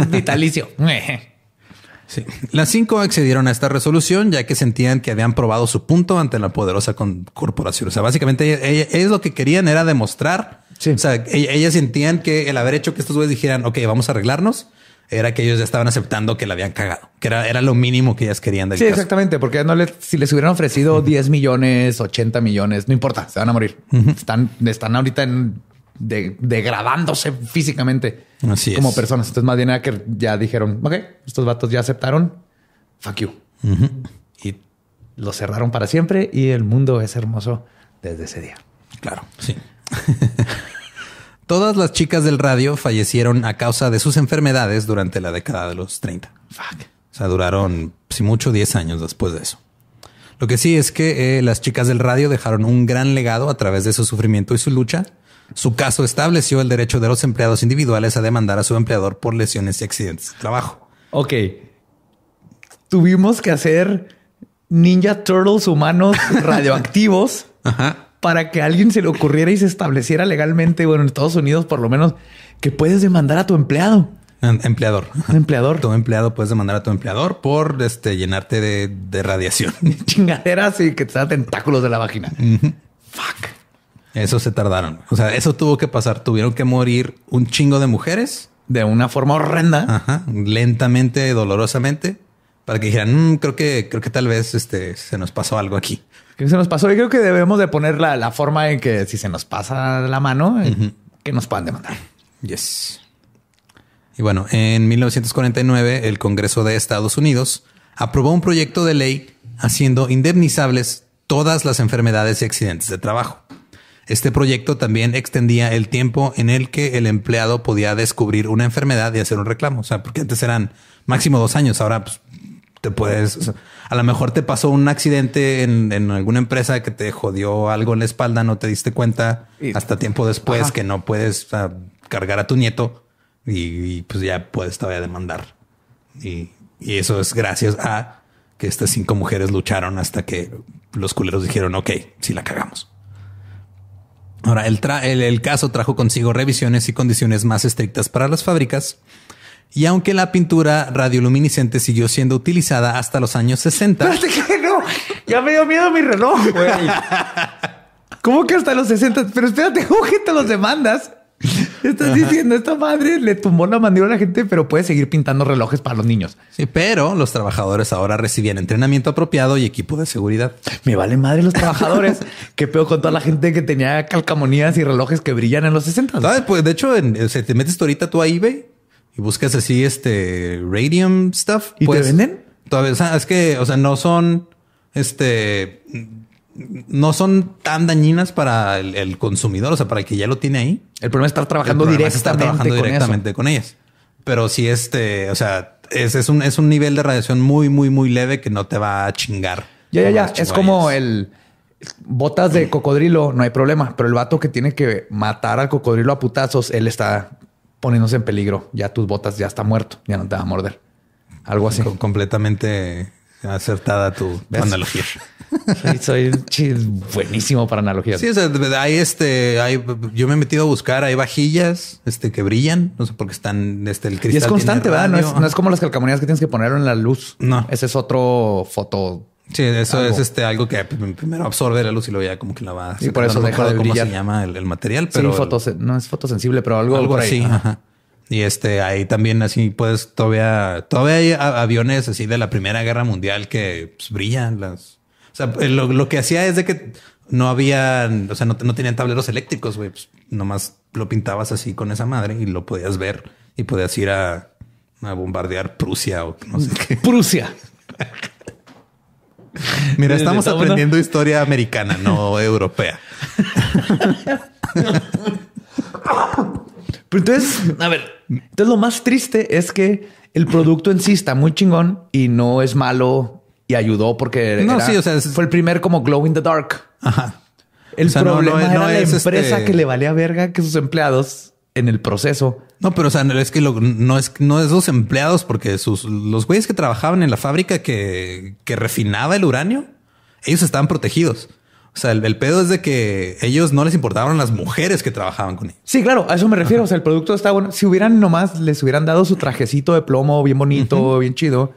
S2: vitalicio.
S1: Las cinco accedieron a esta resolución ya que sentían que habían probado su punto ante la poderosa corporación. O sea, básicamente ellos lo que querían era demostrar. O sea, e-, ellas, sentían que el haber hecho que estos güeyes dijeran, ok, vamos a arreglarnos, era que ellos ya estaban aceptando que la habían cagado, que era, era lo mínimo que ellas querían. Del sí,
S2: exactamente, porque no si les hubieran ofrecido 10 millones, 80 millones, no importa, se van a morir. Están, están ahorita en, de, degradándose físicamente Así como personas. Entonces, más bien era que ya dijeron, ok, estos vatos ya aceptaron, fuck you. Y lo cerraron para siempre y el mundo es hermoso desde ese día. Claro, sí. Todas las chicas del radio
S1: fallecieron a causa de sus enfermedades durante la década de los 30. Fuck. O sea, duraron, si mucho, 10 años después de eso. Lo que sí es que eh, las chicas del radio dejaron un gran legado a través de su sufrimiento y su lucha. Su caso estableció el derecho de los empleados
S2: individuales a demandar a su empleador por lesiones y accidentes de trabajo. Ok. Tuvimos que hacer Ninja Turtles humanos radioactivos. Ajá para que alguien se le ocurriera y se estableciera legalmente, bueno, en Estados Unidos por lo menos, que puedes demandar a tu empleado. Em, empleador. Empleador. Tu empleado puedes demandar a tu
S1: empleador por este, llenarte de, radiación. Chingaderas y que te da tentáculos de la vagina. Fuck. Eso se tardaron. O sea, eso tuvo que pasar. Tuvieron que morir un chingo de mujeres. De una forma horrenda. Ajá. Lentamente, dolorosamente. Para
S2: que dijeran, mm, creo que, creo que tal vez este, se nos pasó algo aquí que se nos pasó y creo que debemos de poner la, forma en que si se nos pasa la mano, eh, que nos puedan demandar.
S1: Yes. Y bueno, en 1949 el Congreso de Estados Unidos aprobó un proyecto de ley haciendo indemnizables todas las enfermedades y accidentes de trabajo. Este proyecto también extendía el tiempo en el que el empleado podía descubrir una enfermedad y hacer un reclamo. O sea, porque antes eran máximo dos años, ahora pues, te puedes, a lo mejor te pasó un accidente en, alguna empresa que te jodió algo en la espalda, no te diste cuenta hasta tiempo después que no puedes cargar a tu nieto y, pues ya puedes todavía demandar. Y, eso es gracias a que estas cinco mujeres lucharon hasta que los culeros dijeron, ok, si la cagamos. Ahora, el, el caso trajo consigo revisiones y condiciones más estrictas para las fábricas y aunque la pintura radioluminiscente siguió siendo utilizada hasta los años 60. no,
S2: ya me dio miedo mi reloj, ¿Cómo que hasta los 60? Pero espérate, ¿cómo los demandas? Estás diciendo, esta madre le tumbó la mandíbula a la gente, pero puede seguir pintando relojes para los niños. Sí, pero los trabajadores ahora recibían entrenamiento apropiado y equipo de seguridad. Me vale madre los trabajadores. Qué
S1: peor con toda la gente que tenía calcamonías y relojes que brillan en los 60. ¿Sabes? Pues de hecho, eh, se te metes ahorita tú a eBay buscas así este radium stuff. ¿Y te pues, venden? Todavía, es que, o sea, no son este, no son tan dañinas para el, consumidor, o sea, para el que ya lo tiene ahí. El problema es estar trabajando directamente, estar con directamente con ellas. Pero si este, o sea, es, es, un, es un nivel de radiación muy,
S2: muy, muy leve que no te va a chingar. Ya, ya, ya. Es como el botas de cocodrilo, no hay problema. Pero el vato que tiene que matar al cocodrilo a putazos, él está poniéndose en peligro. Ya tus botas ya está muerto, ya no te va a morder. Algo así. completamente acertada tu analogía. Soy, buenísimo
S1: para analogías. Sí, hay este, yo me he metido a buscar, hay vajillas este, que brillan, no sé, porque están, este, el cristal. Y es constante, ¿verdad? No
S2: es, como las calcamonías que tienes que poner en la luz. No. Ese es otro foto Sí, eso es este algo que primero absorbe la luz y luego ya como que la va. Y por eso deja de cómo se llama
S1: el, material, pero
S2: no es fotosensible, pero algo, así.
S1: Y este ahí también así puedes todavía todavía hay aviones así de la Primera Guerra Mundial que pues, brillan las. O sea, lo, que hacía es de que no había, o sea, no, tenían tableros eléctricos, güey. Pues, nomás lo pintabas así con esa madre y lo podías ver y podías ir a, a bombardear Prusia o no sé qué. Prusia. Mira, estamos aprendiendo historia americana, no europea.
S2: Pero entonces, a ver, entonces lo más triste es que el producto en sí está muy chingón y no es malo y ayudó porque no, fue el primer como glow in the dark. Ajá. El problema no, la empresa este que le valía verga que sus empleados en el proceso.
S1: No, pero o sea, es que no es no es los empleados, porque sus los güeyes que trabajaban en la fábrica que, refinaba el uranio, ellos estaban protegidos. O sea, el, pedo es de que ellos no les importaban las mujeres que trabajaban con ellos.
S2: Sí, claro, a eso me refiero. O sea, el producto está bueno. Si hubieran nomás, les hubieran dado su trajecito de plomo bien bonito, bien chido,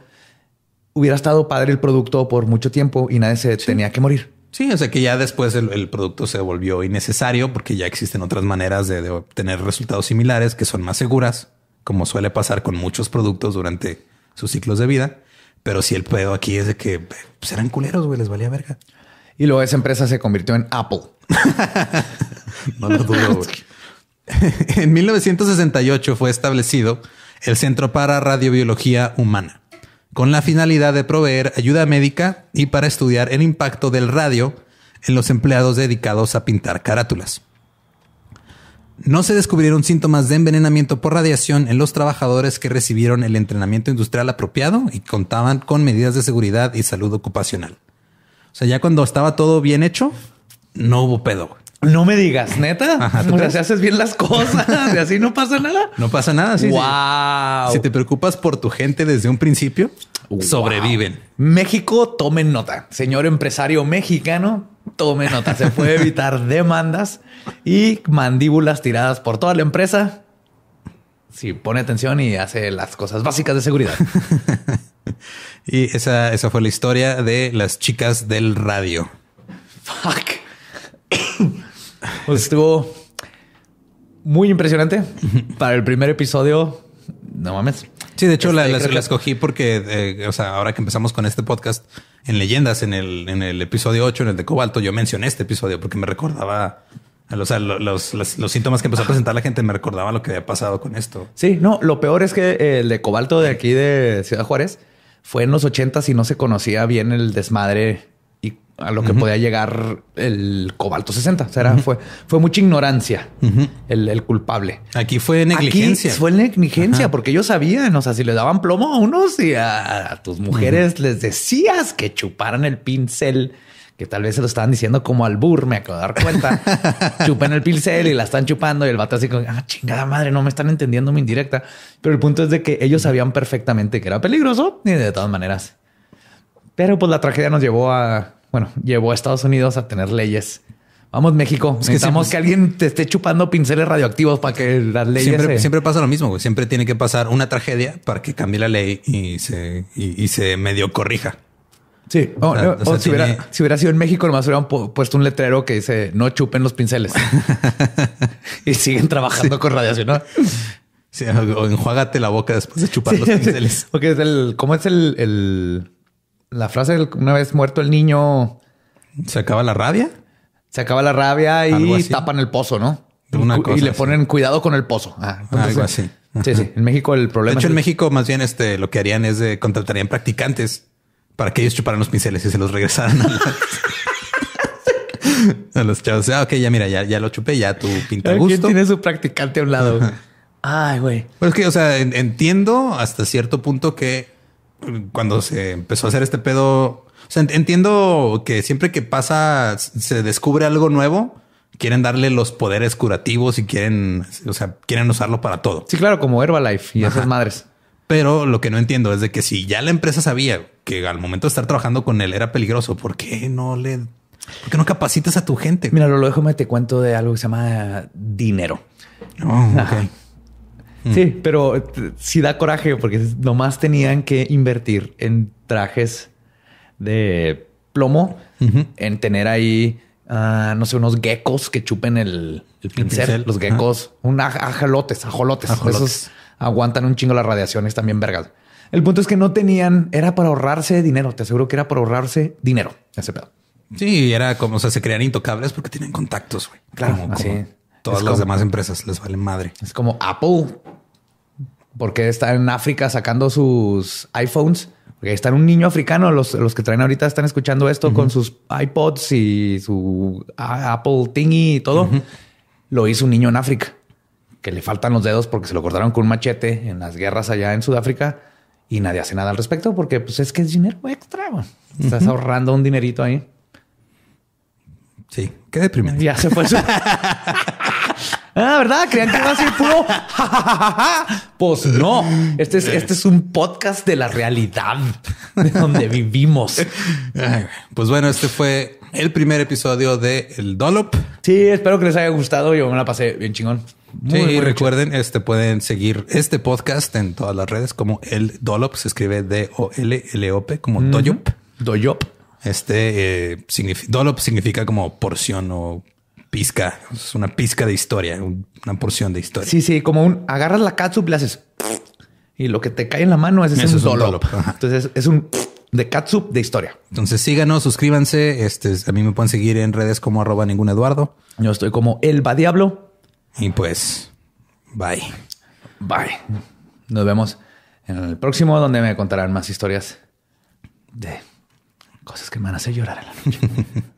S2: hubiera estado padre el producto por mucho tiempo y nadie se tenía que morir.
S1: Sí, o sea que ya después el, producto se volvió innecesario porque ya existen otras maneras de, obtener resultados similares que son más seguras, como suele pasar con muchos productos durante sus ciclos de vida. Pero si
S2: el pedo aquí es de que serán pues, eran culeros, güey, les valía verga. Y luego esa empresa se convirtió en Apple. no lo dudo. en 1968
S1: fue establecido el Centro para Radiobiología Humana con la finalidad de proveer ayuda médica y para estudiar el impacto del radio en los empleados dedicados a pintar carátulas. No se descubrieron síntomas de envenenamiento por radiación en los trabajadores que recibieron el entrenamiento industrial apropiado y contaban con medidas de seguridad y salud ocupacional. O sea, ya cuando estaba todo bien hecho, no hubo pedo.
S2: No me digas, neta. Ajá, haces bien las cosas y así no pasa nada.
S1: No pasa nada. wow. Si te preocupas por tu gente desde un principio, sobreviven.
S2: México, tomen nota. Señor empresario mexicano, tomen nota. Se puede evitar demandas y mandíbulas tiradas por toda la empresa. Si pone atención y hace las cosas básicas de seguridad. y
S1: esa, esa fue la historia de las chicas del radio.
S2: Pues estuvo muy impresionante para el primer episodio. No mames. Sí, de hecho, la, este,
S1: escogí porque,
S2: eh, o sea, ahora que
S1: empezamos con este podcast en leyendas, en el, en el episodio 8, en el de Cobalto, yo mencioné este episodio porque me recordaba o sea, los, los, síntomas que empezó a presentar la gente me recordaba lo que había pasado con esto.
S2: Sí, no, lo peor es que el de cobalto de aquí de Ciudad Juárez fue en los ochentas y no se conocía bien el desmadre a lo que podía llegar el cobalto 60. O sea, fue, fue mucha ignorancia el, culpable. Aquí fue negligencia. Aquí fue negligencia porque ellos sabían, o sea, si le daban plomo a unos y a, tus mujeres les decías que chuparan el pincel, que tal vez se lo estaban diciendo como al bur, me acabo de dar cuenta. Chupan el pincel y la están chupando y el vato así como, ah, chingada madre, no me están entendiendo mi indirecta. Pero el punto es de que ellos sabían perfectamente que era peligroso y de todas maneras. Pero pues la tragedia nos llevó a bueno, llevó a Estados Unidos a tener leyes. Vamos, México. Es que Necesitamos que alguien te esté chupando pinceles radioactivos para que las leyes. Siempre,
S1: pasa lo mismo. Güey. Siempre tiene que pasar una tragedia para que cambie la ley y se, y, se medio corrija.
S2: Sí. si, hubiera, sido en México, nomás hubieran puesto un letrero que dice no chupen los pinceles y siguen trabajando con radiación. o enjuágate la boca después de chupar los pinceles. ¿cómo es el la frase de una vez muerto el niño. ¿Se acaba la rabia? Se acaba la rabia y tapan el pozo, ¿no? y le ponen cuidado con el pozo. Ah, Algo así.
S1: Sí, sí. En México el problema. De hecho, en México más bien este lo que harían es de contratarían practicantes para que ellos chuparan los pinceles y se los regresaran a, los chavos. Ah, ok, ya mira, ya, lo chupé, ya tu pinta gusto. ¿Quién tiene su practicante a un lado?
S2: Ay, güey.
S1: Pues que, o sea, entiendo hasta cierto punto que cuando se empezó a hacer este pedo, entiendo que siempre que pasa, se descubre algo nuevo, quieren darle los poderes curativos y quieren, o sea, quieren usarlo para todo. Sí, claro, como Herbalife y esas madres. Pero lo que no entiendo es de que si ya la empresa sabía que al momento de estar trabajando con él era peligroso, ¿por qué no le, por
S2: qué no capacitas a tu gente? Mira, lo dejo, me te cuento de algo que se llama dinero. Oh, okay. Sí, mm. pero eh, sí da coraje porque nomás tenían que invertir en trajes de plomo, en tener ahí, ah, no sé, unos geckos que chupen el, pincel, los geckos, un ajolotes, ajolotes. Esos aguantan un chingo las radiaciones también, vergas. El punto es que no tenían, era para ahorrarse dinero. Te aseguro que era para ahorrarse dinero ese pedo.
S1: Sí, era como, o sea, se crean intocables porque
S2: tienen contactos, güey. Claro, como, así. todas las demás empresas les valen madre. Es como Apple porque está en África sacando sus iPhones. Porque está un niño africano, los, que traen ahorita están escuchando esto con sus iPods y su ah, Apple thingy y todo. Lo hizo un niño en África, que le faltan los dedos porque se lo cortaron con un machete en las guerras allá en Sudáfrica y nadie hace nada al respecto porque pues es que es dinero extra. Estás ahorrando un dinerito ahí. Sí, qué deprimente. Ya se fue. Ah, ¿verdad? Creían que iba a ser puro. pues no. Este es, este es un podcast de la realidad de donde
S1: vivimos. Pues bueno, este fue el primer episodio de El
S2: Dollop. Sí, espero que les haya gustado. Yo me la pasé bien chingón.
S1: sí, recuerden, este pueden seguir este podcast en todas las redes como El Dollop. Se escribe D-O-L-L-O-P como Dollop. Este eh, Dollop significa como porción o pizca, es una pizca de historia, una porción de historia. Sí,
S2: sí, como un agarras la catsup y le haces y lo que te cae en la mano es, ese un, dolor. Entonces es un de catsup de historia.
S1: Entonces síganos, suscríbanse. Este, a mí me pueden seguir en redes como arroba ningún
S2: Eduardo. Yo estoy como Elba Diablo. Y pues, bye. Bye. Nos vemos en el próximo donde me contarán más historias de cosas que me van a hacer llorar a la noche.